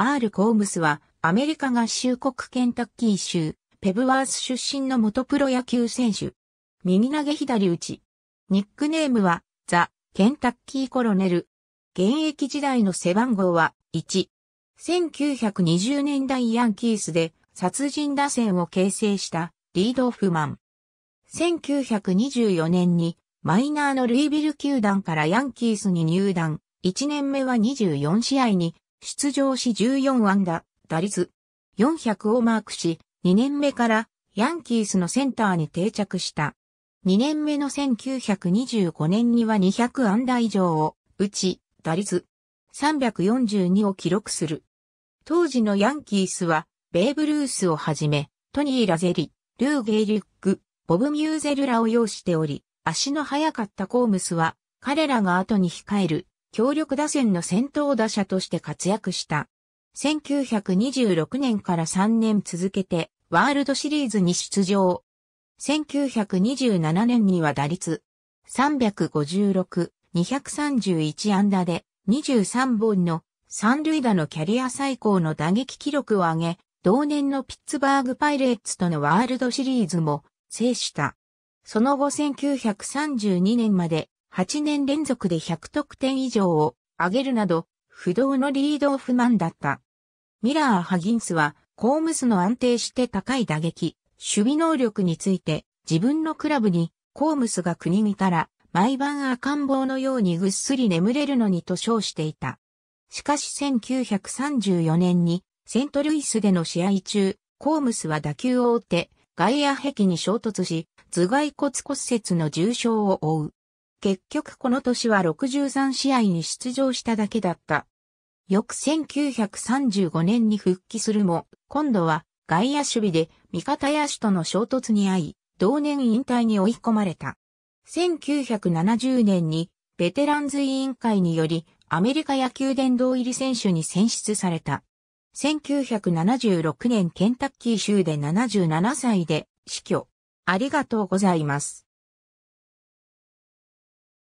アール・コームスは、アメリカ合衆国ケンタッキー州、ペブワース出身の元プロ野球選手。右投げ左打ち。ニックネームは、ザ・ケンタッキーコロネル。現役時代の背番号は、1。1920年代ヤンキースで、殺人打線を形成した、リードオフマン。1924年に、マイナーのルイビル球団からヤンキースに入団。1年目は24試合に出場し14安打、打率400をマークし、2年目からヤンキースのセンターに定着した。2年目の1925年には200安打以上を打ち、打率342を記録する。当時のヤンキースは、ベーブ・ルースをはじめ、トニー・ラゼリ、ルー・ゲイリュック、ボブ・ミューゼルらを擁しており、足の速かったコームスは、彼らが後に控える強力打線の先頭打者として活躍した。1926年から3年続けてワールドシリーズに出場。1927年には打率356、231安打で23本の三塁打のキャリア最高の打撃記録を上げ、同年のピッツバーグパイレーツとのワールドシリーズも制した。その後1932年まで8年連続で100得点以上を上げるなど、不動のリードオフマンだった。ミラー・ハギンスは、コームスの安定して高い打撃、守備能力について、自分のクラブに、コームスが国見たら、毎晩赤ん坊のようにぐっすり眠れるのにと称していた。しかし1934年に、セントルイスでの試合中、コームスは打球を追って、外野壁に衝突し、頭蓋骨骨折の重傷を負う。結局この年は63試合に出場しただけだった。翌1935年に復帰するも、今度は外野守備で味方野手との衝突に遭い、同年引退に追い込まれた。1970年にベテランズ委員会によりアメリカ野球殿堂入り選手に選出された。1976年ケンタッキー州で77歳で死去。ありがとうございます。